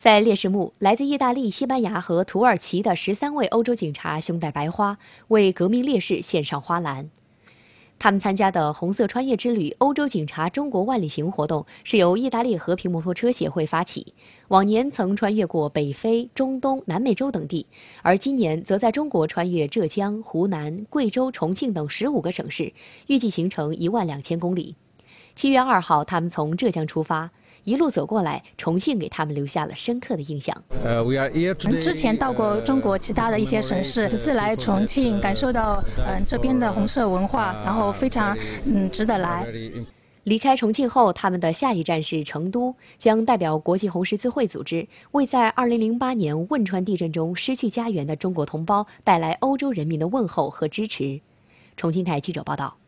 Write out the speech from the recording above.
在烈士墓，来自意大利、西班牙和土耳其的十三位欧洲警察胸戴白花，为革命烈士献上花篮。他们参加的“红色穿越之旅——欧洲警察中国万里行”活动是由意大利和平摩托车协会发起，往年曾穿越过北非、中东、南美洲等地，而今年则在中国穿越浙江、湖南、贵州、重庆等十五个省市，预计行程一万两千公里。七月二号，他们从浙江出发。一路走过来，重庆给他们留下了深刻的印象。呃，之前到过中国其他的一些省市，此次来重庆，感受到嗯这边的红色文化，然后非常嗯值得来。离开重庆后，他们的下一站是成都，将代表国际红十字会组织，为在2008年汶川地震中失去家园的中国同胞带来欧洲人民的问候和支持。重庆台记者报道。